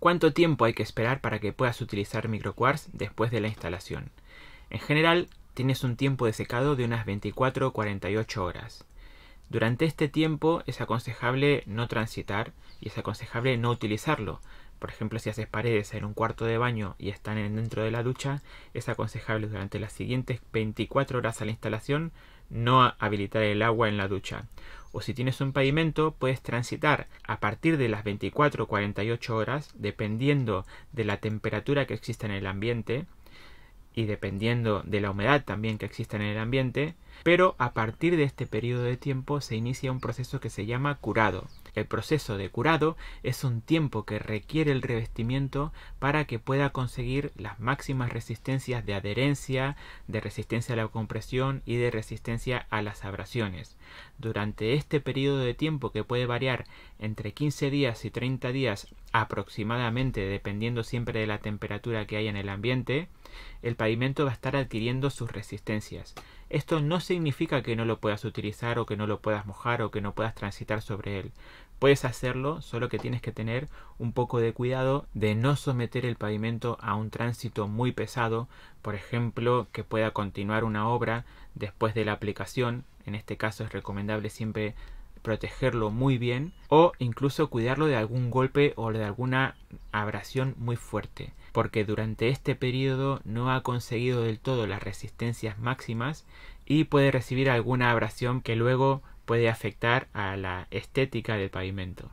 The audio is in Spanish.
¿Cuánto tiempo hay que esperar para que puedas utilizar microquartz después de la instalación? En general, tienes un tiempo de secado de unas 24 o 48 horas. Durante este tiempo es aconsejable no transitar y es aconsejable no utilizarlo. Por ejemplo, si haces paredes en un cuarto de baño y están dentro de la ducha, es aconsejable durante las siguientes 24 horas a la instalación no habilitar el agua en la ducha o si tienes un pavimento puedes transitar a partir de las 24 o 48 horas dependiendo de la temperatura que exista en el ambiente y dependiendo de la humedad también que exista en el ambiente pero a partir de este periodo de tiempo se inicia un proceso que se llama curado. El proceso de curado es un tiempo que requiere el revestimiento para que pueda conseguir las máximas resistencias de adherencia, de resistencia a la compresión y de resistencia a las abrasiones. Durante este periodo de tiempo que puede variar entre 15 días y 30 días aproximadamente, dependiendo siempre de la temperatura que hay en el ambiente, el pavimento va a estar adquiriendo sus resistencias. Esto no significa que no lo puedas utilizar o que no lo puedas mojar o que no puedas transitar sobre él. Puedes hacerlo, solo que tienes que tener un poco de cuidado de no someter el pavimento a un tránsito muy pesado, por ejemplo, que pueda continuar una obra después de la aplicación. En este caso es recomendable siempre protegerlo muy bien o incluso cuidarlo de algún golpe o de alguna abrasión muy fuerte, porque durante este periodo no ha conseguido del todo las resistencias máximas y puede recibir alguna abrasión que luego puede afectar a la estética del pavimento.